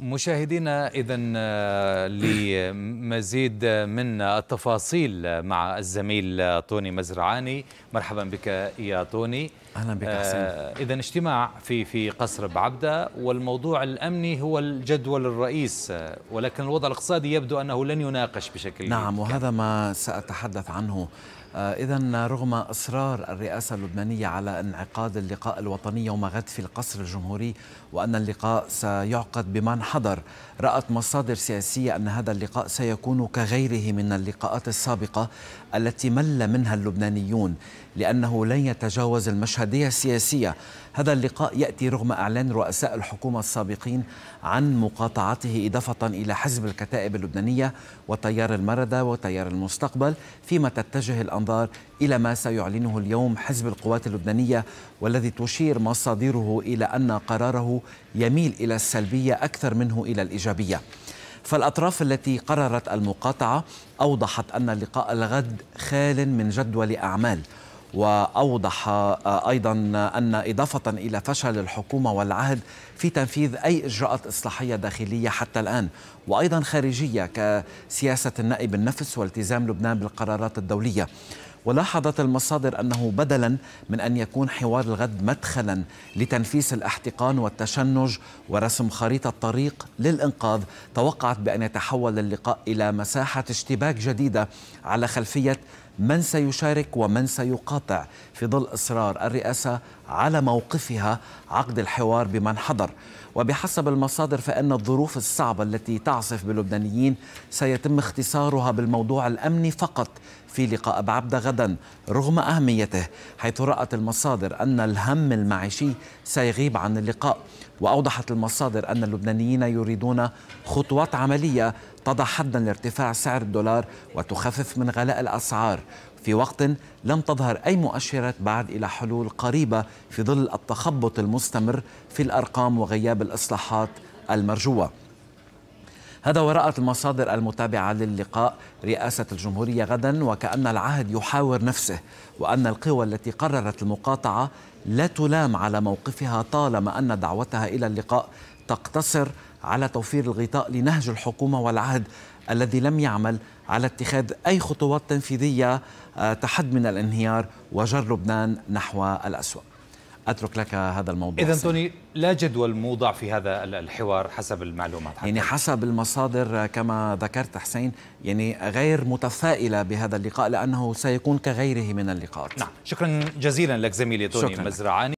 مشاهدينا اذا آه، لمزيد من التفاصيل مع الزميل طوني مزرعاني مرحبا بك يا طوني اهلا بك آه، حسين اذا اجتماع في في قصر بعبده والموضوع الامني هو الجدول الرئيس آه، ولكن الوضع الاقتصادي يبدو انه لن يناقش بشكل نعم وهذا ما ساتحدث عنه آه، إذا رغم إصرار الرئاسة اللبنانية على انعقاد اللقاء الوطني يوم غد في القصر الجمهوري وأن اللقاء سيعقد بمن حضر رأت مصادر سياسية أن هذا اللقاء سيكون كغيره من اللقاءات السابقة التي مل منها اللبنانيون لأنه لن يتجاوز المشهدية السياسية هذا اللقاء يأتي رغم أعلان رؤساء الحكومة السابقين عن مقاطعته إضافة إلى حزب الكتائب اللبنانية وتيار المردة وتيار المستقبل فيما تتجه الأنظمة الانظار إلى ما سيعلنه اليوم حزب القوات اللبنانية والذي تشير مصادره إلى أن قراره يميل إلى السلبية أكثر منه إلى الإيجابية فالأطراف التي قررت المقاطعة أوضحت أن لقاء الغد خال من جدول أعمال واوضح آه، ايضا ان اضافه الى فشل الحكومه والعهد في تنفيذ اي اجراءات اصلاحيه داخليه حتى الان وايضا خارجيه كسياسه النأي بالنفس والتزام لبنان بالقرارات الدوليه ولاحظت المصادر انه بدلا من ان يكون حوار الغد مدخلا لتنفيس الاحتقان والتشنج ورسم خريطه طريق للانقاذ توقعت بان يتحول اللقاء الى مساحه اشتباك جديده على خلفيه من سيشارك ومن سيقاطع في ظل إصرار الرئاسة على موقفها عقد الحوار بمن حضر وبحسب المصادر فإن الظروف الصعبة التي تعصف باللبنانيين سيتم اختصارها بالموضوع الأمني فقط في لقاء بعبدة غدا رغم أهميته حيث رأت المصادر أن الهم المعيشي سيغيب عن اللقاء وأوضحت المصادر أن اللبنانيين يريدون خطوات عملية تضع حدا لارتفاع سعر الدولار وتخفف من غلاء الأسعار في وقت لم تظهر أي مؤشرات بعد إلى حلول قريبة في ظل التخبط المستمر في الأرقام وغياب الإصلاحات المرجوة هذا ورأت المصادر المتابعة للقاء رئاسة الجمهورية غدا وكأن العهد يحاور نفسه وأن القوى التي قررت المقاطعة لا تلام على موقفها طالما أن دعوتها إلى اللقاء تقتصر على توفير الغطاء لنهج الحكومة والعهد الذي لم يعمل على اتخاذ أي خطوات تنفيذية آه، تحد من الانهيار وجر لبنان نحو الأسوأ اترك لك هذا الموضوع اذا توني لا جدول موضع في هذا الحوار حسب المعلومات حتى. يعني حسب المصادر كما ذكرت حسين يعني غير متفائله بهذا اللقاء لانه سيكون كغيره من اللقاءات نعم شكرا جزيلا لك زميلي توني مزرعاني